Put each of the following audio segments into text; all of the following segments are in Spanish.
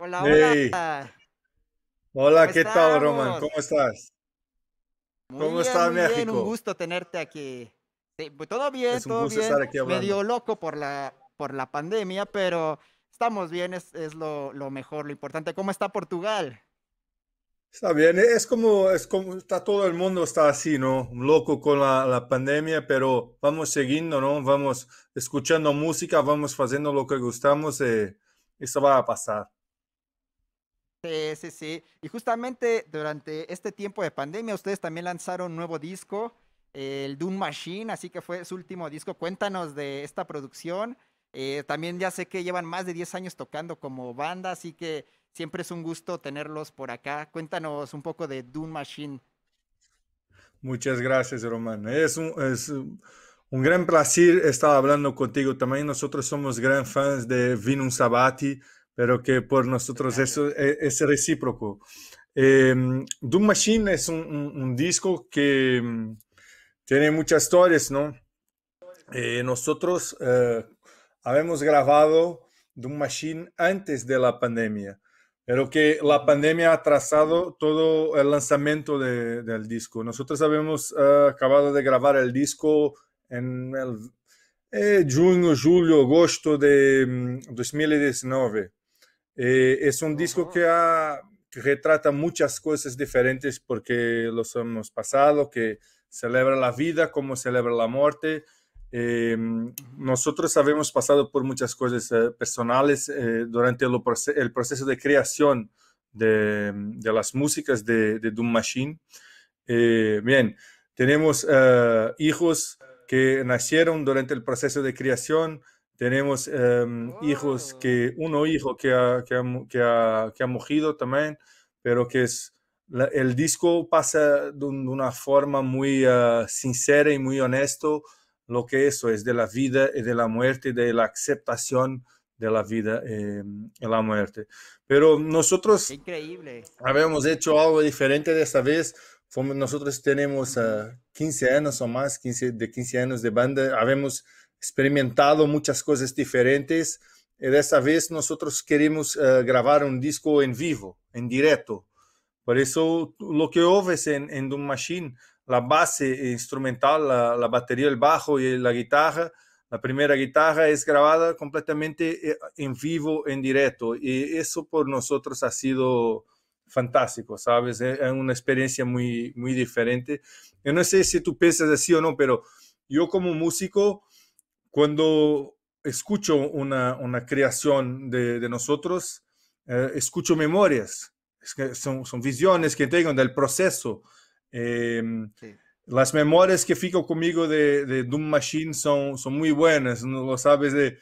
Hola, hola. Hola, ¿qué tal, Roman? ¿Cómo estás? ¿Cómo está México? Bien, un gusto tenerte aquí. Sí, pues, todo bien, es todo bien. Medio loco por la, por la pandemia, pero estamos bien, es, es lo, lo, mejor, lo importante. ¿Cómo está Portugal? Está bien, es como, es como está todo el mundo está así, ¿no? Loco con la, la pandemia, pero vamos siguiendo, ¿no? Vamos escuchando música, vamos haciendo lo que gustamos eh, eso va a pasar. Sí, sí, sí. Y justamente durante este tiempo de pandemia, ustedes también lanzaron un nuevo disco, el Doom Machine, así que fue su último disco. Cuéntanos de esta producción. Eh, también ya sé que llevan más de 10 años tocando como banda, así que siempre es un gusto tenerlos por acá. Cuéntanos un poco de Doom Machine. Muchas gracias, Román. Es un, gran placer estar hablando contigo también. Nosotros somos gran fans de Vinum Sabati pero que por nosotros eso e, es, recíproco. Em, Doom Machine es un, disco que mm, tiene muchas historias, ¿no? Eh, nosotros eh, habíamos grabado Doom Machine antes de la pandemia, pero que la pandemia ha atrasado todo el lanzamiento del disco. Nosotros habíamos eh, acabado de grabar el disco en junio, julio, agosto de 2019. Mm, eh, es un disco que, retrata muchas cosas diferentes porque los hemos pasado, que celebra la vida como celebra la muerte. Eh, nosotros hemos pasado por muchas cosas eh, personales durante el, proceso de creación de, las músicas de, de Doom Machine. bien, tenemos hijos que nacieron durante el proceso de creación, tenemos em, hijos que, oh. uno hijo que ha, que, ha, que, ha, también, pero que es, el disco pasa de, una forma muy ah, sincera y muy honesto lo que eso es de la vida y de la muerte, de la aceptación de la vida em, y la muerte. Pero nosotros Increíble. habíamos hecho algo diferente de esta vez. nosotros tenemos 15 ah, años o más, 15, de 15 años de banda. Habemos experimentado muchas cosas diferentes y eh, de esta vez nosotros queremos eh, grabar un disco en vivo, en directo. Por eso lo que oves en, en Doom Machine, la base instrumental, la, la, batería, el bajo y la guitarra, la primera guitarra es grabada completamente eh, en vivo, en directo. Y eso por nosotros ha sido fantástico, ¿sabes? Es una experiencia muy, muy diferente. Yo no sé si tú piensas así o no, pero yo como músico cuando escucho una, creación de, nosotros, eh, escucho memorias, son, visiones que tengo del proceso. Em, las memorias que fico conmigo de, Doom Machine son, son muy buenas, ¿no? lo sabes, de,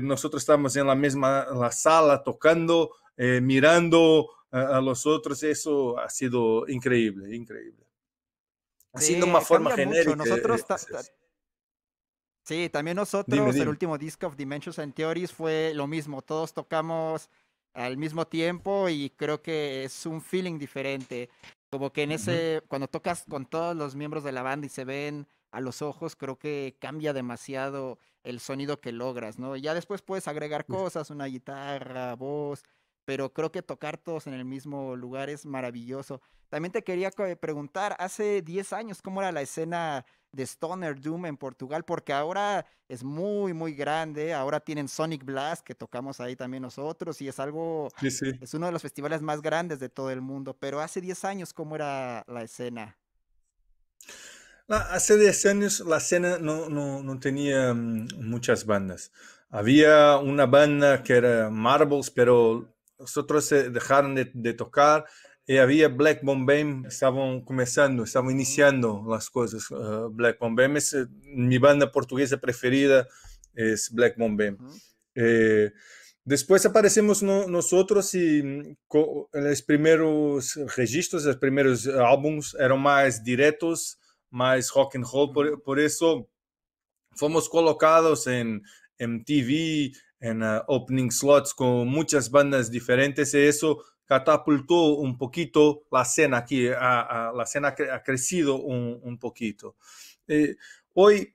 nosotros estamos en la misma la sala tocando, eh, mirando a, los otros, eso ha sido increíble, increíble. Haciendo una eh, forma genérica. Nosotros Sí, también nosotros, el último disco of Dimensions and Theories fue lo mismo, todos tocamos al mismo tiempo y creo que es un feeling diferente. Como que en ese, cuando tocas con todos los miembros de la banda y se ven a los ojos, creo que cambia demasiado el sonido que logras, ¿no? Ya después puedes agregar cosas, una guitarra, voz, pero creo que tocar todos en el mismo lugar es maravilloso. También te quería preguntar, hace 10 años, ¿cómo era la escena de Stoner Doom en Portugal, porque ahora es muy, muy grande. Ahora tienen Sonic Blast, que tocamos ahí también nosotros, y es algo, es uno de los festivales más grandes de todo el mundo. Pero hace 10 años, ¿cómo era la escena? Ah, hace 10 años la escena no, no, tenía mm, muchas bandas. Había una banda que era Marbles, pero nosotros eh, dejaron de, tocar e havia Black Bombay, estaban começando, estaban iniciando las cosas eh, Black Bombay, mas eh, minha banda portuguesa preferida es Black Bombay. Eh, después aparecemos nosotros y mm, los primeros registros, los primeros álbumes eran más directos, más rock and roll, por, eso fuimos colocados en MTV, en opening slots con muchas bandas diferentes y eso catapultó un poquito la escena aquí, la escena ha crecido un, poquito. Eh, hoy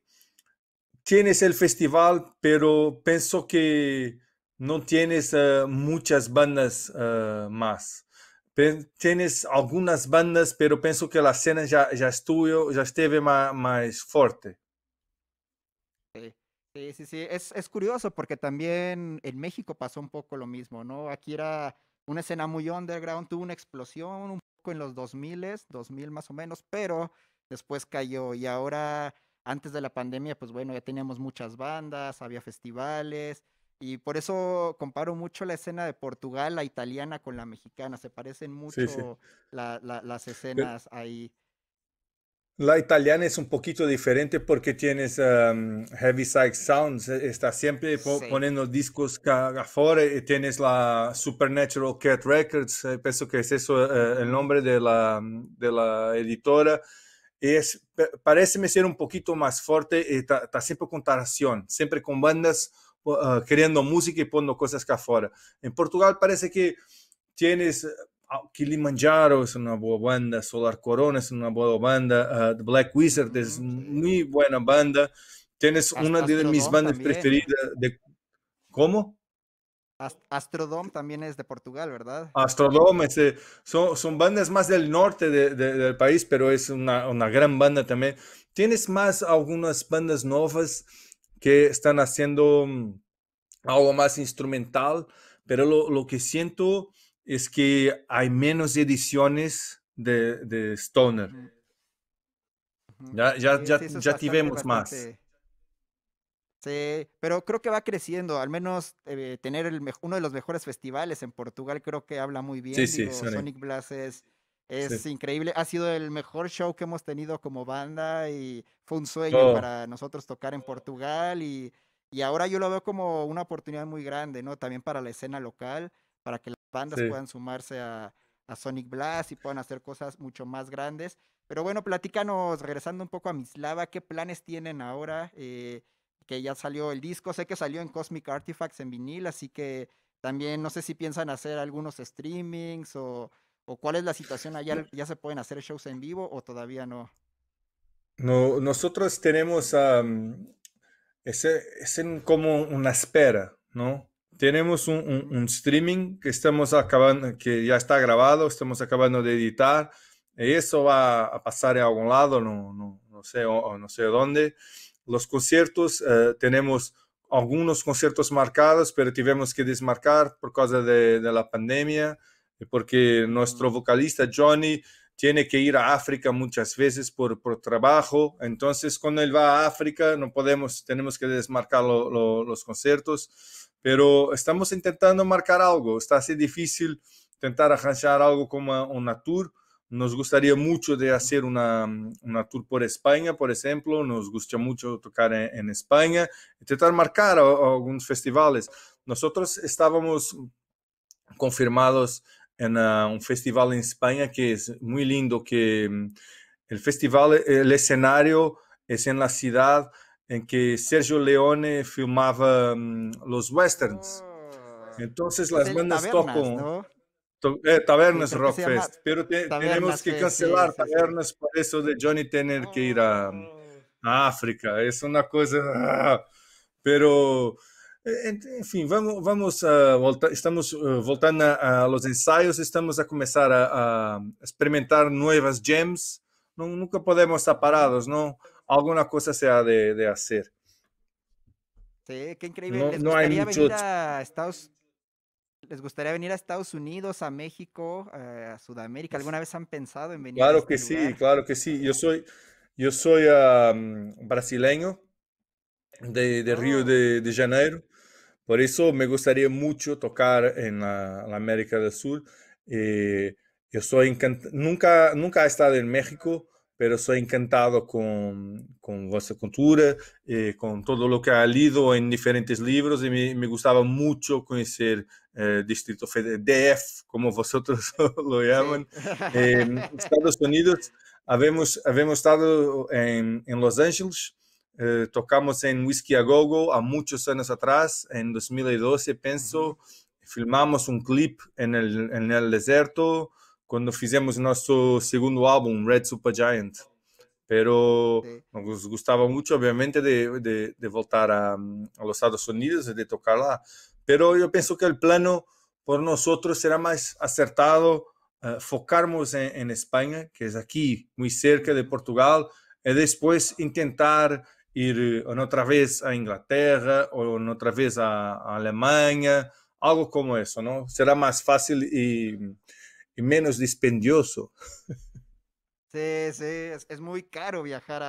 tienes el festival, pero pienso que no tienes eh, muchas bandas eh, más. tienes algunas bandas, pero pienso que la escena ya, ya estuvo, ya esteve más, fuerte. Sí, sí, sí. Es, es curioso porque también en México pasó un poco lo mismo, ¿no? Aquí era una escena muy underground, tuvo una explosión un poco en los 2000, 2000 más o menos, pero después cayó y ahora antes de la pandemia, pues bueno, ya teníamos muchas bandas, había festivales y por eso comparo mucho la escena de Portugal, la italiana con la mexicana, se parecen mucho las escenas ahí. La italiana es un poquito diferente porque tienes Heavy Side Sounds, e, está siempre poniendo discos afuera, tienes la Supernatural Cat Records, eh, pienso que es eso eh, el nombre de la, de la editora, es, parece ser un poquito más fuerte, está siempre con taración, siempre con bandas creando ah, música y poniendo cosas acá afuera. En Portugal parece que tienes Ah, Kilimanjaro es una buena banda, Solar Corona es una buena banda, ah, The Black Wizard es mm. muy buena banda. Tienes una de mis bandas preferidas de... ¿Cómo? Astrodome también es de Portugal, ¿verdad? Astrodome, son, bandas más del norte del país, pero es una, gran banda también. Tienes más algunas bandas nuevas que están haciendo mm, algo más instrumental, pero lo, lo que siento es que hay menos ediciones de, de Stoner. Ya, ya, ya, ya tivemos más. Sí, pero creo que va creciendo, al menos eh, tener el uno de los mejores festivales en Portugal creo que habla muy bien. Sonic Blast es, increíble, ha sido el mejor show que hemos tenido como banda y fue un sueño oh. para nosotros tocar en Portugal y, y ahora yo lo veo como una oportunidad muy grande, ¿no? También para la escena local, para que la bandas puedan sumarse a, Sonic Blast y puedan hacer cosas mucho más grandes. Pero bueno, platícanos, regresando un poco a Mislava, ¿qué planes tienen ahora? Eh, que ya salió el disco, sé que salió en Cosmic Artifacts en vinil, así que también no sé si piensan hacer algunos streamings o, cuál es la situación allá, ¿ya se pueden hacer shows en vivo o todavía no? No, nosotros tenemos, es, como una espera, ¿no? tenemos un, streaming que estamos acabando, que ya está grabado, estamos acabando de editar. eso va a pasar a algún lado, no, no, sé, no sé dónde. Los conciertos, eh, tenemos algunos conciertos marcados, pero tuvimos que desmarcar por causa de, la pandemia, porque nuestro vocalista Johnny tiene que ir a África muchas veces por, trabajo. Entonces, cuando él va a África, no podemos, tenemos que desmarcar los conciertos pero estamos intentando marcar algo. Está así difícil intentar arranjar algo como una tour. Nos gustaría mucho de hacer una, una tour por España, por ejemplo. Nos gusta mucho tocar en, España. Intentar marcar algunos festivales. Nosotros estábamos confirmados en ah, un festival en España que es muy lindo, que mm, el festival, el escenario es en la ciudad en que Sergio Leone filmaba mm, los westerns. Ah. Entonces pues las bandas tocan Tabernas eh, Rock pero tenemos que cancelar Tabernas por eso de Johnny tener que ir mm, a, África. Es una cosa... Ah. pero, eh, en fin, vamos, vamos a estamos eh, voltando a, los ensayos, estamos a comenzar a, experimentar nuevas gems. nunca podemos estar parados, ¿no? alguna cosa se ha de, de hacer. Sí, qué increíble. ¿Les, gustaría venir a Estados... ¿Les gustaría venir a Estados Unidos, a México, a Sudamérica? ¿Alguna vez han pensado en venir? Claro que este sí, claro que sí. Yo soy, yo soy brasileño de, de Río ah. de, Janeiro. Por eso me gustaría mucho tocar en la, América del Sur. y eh, yo soy Nunca, nunca he estado en México. pero soy encantado con, con vuestra cultura, eh, con todo lo que ha leído en diferentes libros y me, me gustaba mucho conocer eh, Distrito Federal, DF, como vosotros lo llaman. Eh, Estados Unidos, habemos, habemos estado en, en Los Ángeles, eh, tocamos en Whiskey a Gogo há muchos años atrás, en 2012, pienso, filmamos un clip en el, en el desierto quando fizemos nosso segundo álbum, Red Super Pero sí. nos gostava muito, obviamente, de, de, de voltar a, a, los Estados Unidos e de tocar lá. Pero eu penso que o plano por nós será mais acertado uh, focarmos em, Espanha, que é aqui, muito cerca de uhum. Portugal, e depois tentar ir eh, outra vez à Inglaterra ou outra vez à, à Alemanha, algo como isso, não? Será mais fácil e menos dispendioso. Sí, sí, es, muy caro viajar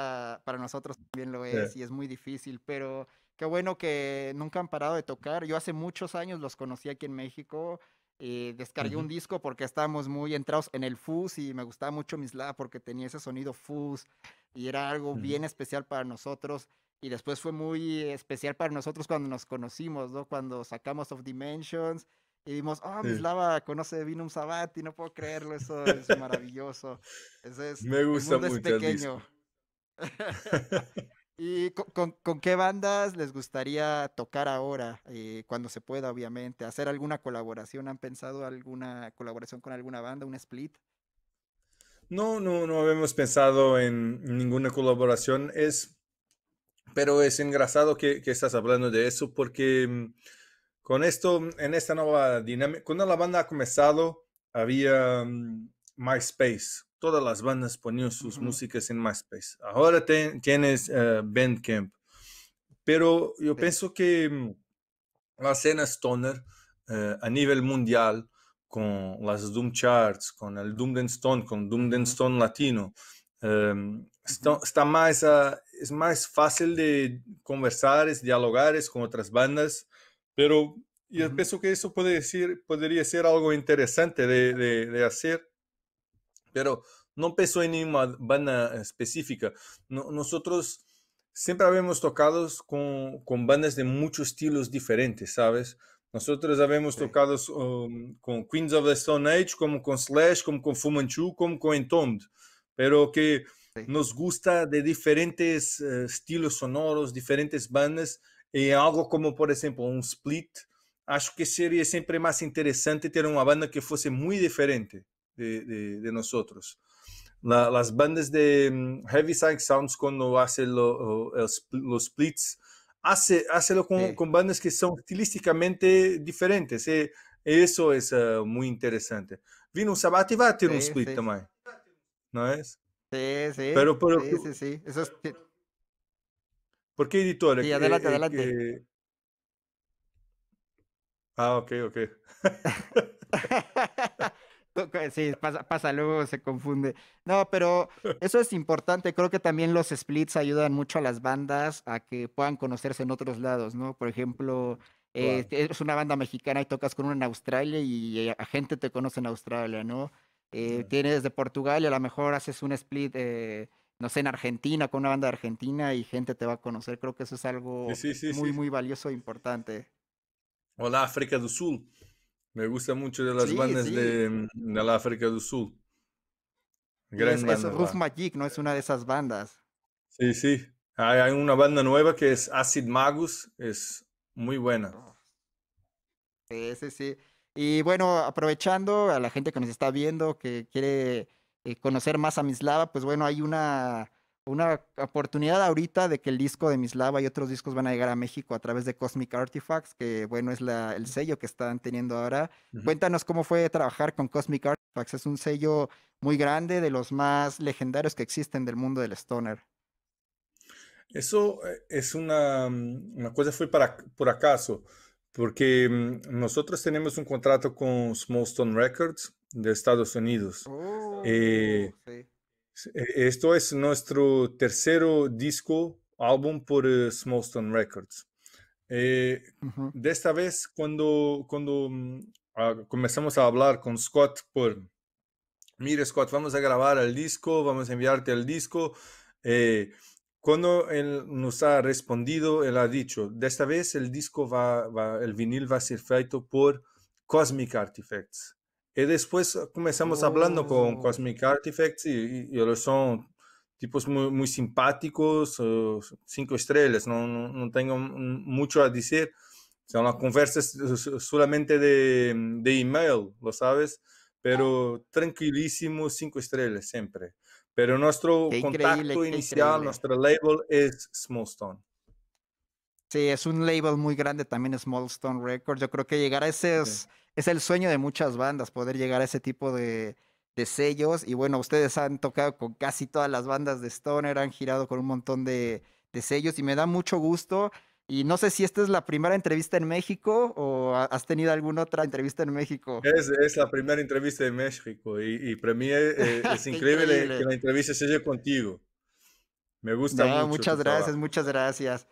para nosotros también lo es y es muy difícil, pero qué bueno que nunca han parado de tocar. Yo hace muchos años los conocí aquí en México y eh, descargué un disco porque estábamos muy entrados en el fuzz y me gustaba mucho Misla porque tenía ese sonido fuzz y era algo bien especial para nosotros. Y después fue muy especial para nosotros cuando nos conocimos, ¿no? Cuando sacamos Of Dimensions y vimos, oh, ah, Mislava conoce Vinum Sabati, no puedo creerlo, eso es maravilloso. Me gusta mucho. Es pequeño. ¿Y con, con, qué bandas les gustaría tocar ahora, eh, cuando se pueda, obviamente? ¿Hacer alguna colaboración? ¿Han pensado alguna colaboración con alguna banda, un split? No, no, no habíamos pensado en ninguna colaboración. Es, pero es engrasado que, que estás hablando de eso porque mm, con esto, en esta nueva dinámica, cuando la banda ha comenzado, había mm, MySpace. Todas las bandas ponían sus músicas en MySpace. Ahora tienes eh, Bandcamp. Pero yo pienso que mm, la escena stoner eh, a nivel mundial, con las Doom Charts, con el Doom Stone, con Doom and Stone Latino, em, está, más, ah, es más fácil de conversar, dialogar es con otras bandas pero yo pienso que eso puede decir, podría ser algo interesante de, de, hacer, pero no pienso en ninguna banda específica. nosotros siempre habíamos tocado con, con, bandas de muchos estilos diferentes, ¿sabes? Nosotros habíamos tocado um, con Queens of the Stone Age, como con Slash, como con Fumanchu, como con Entombed, pero que nos gusta de diferentes eh, estilos sonoros, diferentes bandas, em algo como, por exemplo, um split, acho que seria sempre mais interessante ter uma banda que fosse muito diferente de, de, de nós outros. La, bandas de hum, Heavy Side Sounds, quando fazem os splits, fazem com, con, com bandas que são estilísticamente diferentes. isso é uh, muito interessante Vino sabato e vai ter sí, split também não é sim sim sim. Pero, pero, ¿Por qué editores. Sí, adelante, eh, adelante. Ah, ok, ok. Sí, pasa, luego, se confunde. No, pero eso es importante. Creo que también los splits ayudan mucho a las bandas a que puedan conocerse en otros lados, ¿no? Por ejemplo, eh, es una banda mexicana y tocas con una en Australia y la eh, gente te conoce en Australia, ¿no? Tienes de Portugal y a lo mejor haces un split no sé, en Argentina, con una banda Argentina y gente te va a conocer. Creo que eso es algo muy, muy valioso e importante. Hola, África del Sur. Me gusta mucho de las bandas mm, De, la África del Sur. Gran es, Magic, ¿no? Es una de esas bandas. Sí, sí. Hay, una banda nueva que es Acid Magus. Es muy buena. Oh. Sí, sí, sí. Y bueno, aprovechando a la gente que nos está viendo, que quiere eh, conocer más a Mislava, pues bueno, hay una, una oportunidad ahorita de que el disco de Mislava y otros discos van a llegar a México a través de Cosmic Artifacts, que bueno, es el sello que están teniendo ahora. Cuéntanos cómo fue trabajar con Cosmic Artifacts, es un sello muy grande, de los más legendarios que existen del mundo del stoner. Eso eh, es una, mm, una cosa fue para, por acaso porque mm, nosotros tenemos un contrato con Small Records de Estados Unidos. Oh, eh, e, esto es nuestro tercer disco, álbum por uh, Records. Eh, de esta vez, cuando, cuando mm, ah, comenzamos a hablar con Scott por, mire Scott, vamos a grabar el disco, vamos a enviarte el disco. Cuando él nos ha respondido, él ha dicho, de esta vez el disco va, el vinil va a ser feito por Cosmic Artifacts. Y después ah, comenzamos hablando con oh. Cosmic Artifacts y, ellos son tipos muy, muy, simpáticos, cinco estrellas, no, tengo mucho a decir. Son las conversas solamente de, de email, lo sabes, pero tranquilísimo, cinco estrellas siempre. Pero nuestro contacto inicial, nuestro label es Smallstone. Sí, es un label muy grande también, Stone Records. Yo creo que llegar a ese es, el sueño de muchas bandas, poder llegar a ese tipo de, sellos. Y bueno, ustedes han tocado con casi todas las bandas de Stoner, han girado con un montón de, de sellos y me da mucho gusto y no sé si esta es la primera entrevista en México o has tenido alguna otra entrevista en México. Es, es la primera entrevista en México y, y para mí es, increíble, que la entrevista sea contigo. Me gusta Muchas gracias, muchas gracias.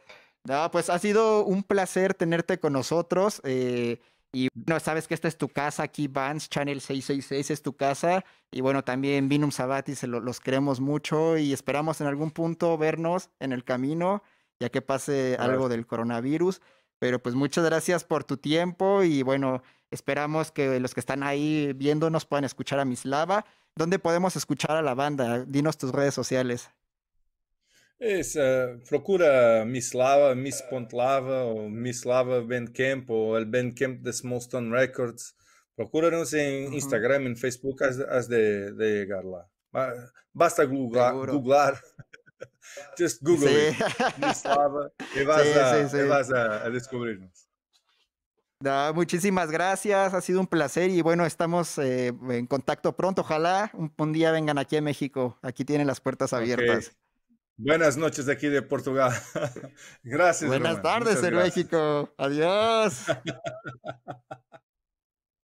No, pues ha sido un placer tenerte con nosotros. Eh, y bueno, sabes que esta es tu casa aquí, Vans, Channel 666 es tu casa. Y bueno, también Vinum Sabati, se los queremos mucho y esperamos en algún punto vernos en el camino ya que pase algo del coronavirus. Pero pues muchas gracias por tu tiempo y bueno, esperamos que los que están ahí viéndonos puedan escuchar a Mislava. ¿Dónde podemos escuchar a la banda? Dinos tus redes sociales. Es, ah, procura Mislava, Miss Pontlava o Mislava Bandcamp o el Bandcamp de Stone Records. Procúranos en Instagram, en Facebook, has, de, de, llegarla. Ah, basta googlar. Just Google y vas, a, descubrirnos. muchísimas gracias, ha sido un placer y bueno, estamos eh, en contacto pronto. Ojalá un, día vengan aquí a México, aquí tienen las puertas abiertas. Buenas noches de aquí de Portugal. gracias. Buenas tardes en México. Adiós.